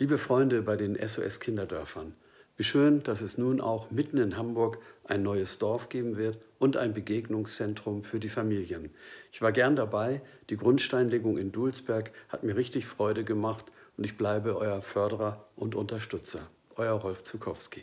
Liebe Freunde bei den SOS Kinderdörfern, wie schön, dass es nun auch mitten in Hamburg ein neues Dorf geben wird und ein Begegnungszentrum für die Familien. Ich war gern dabei. Die Grundsteinlegung in Dulsberg hat mir richtig Freude gemacht und ich bleibe euer Förderer und Unterstützer. Euer Rolf Zukowski.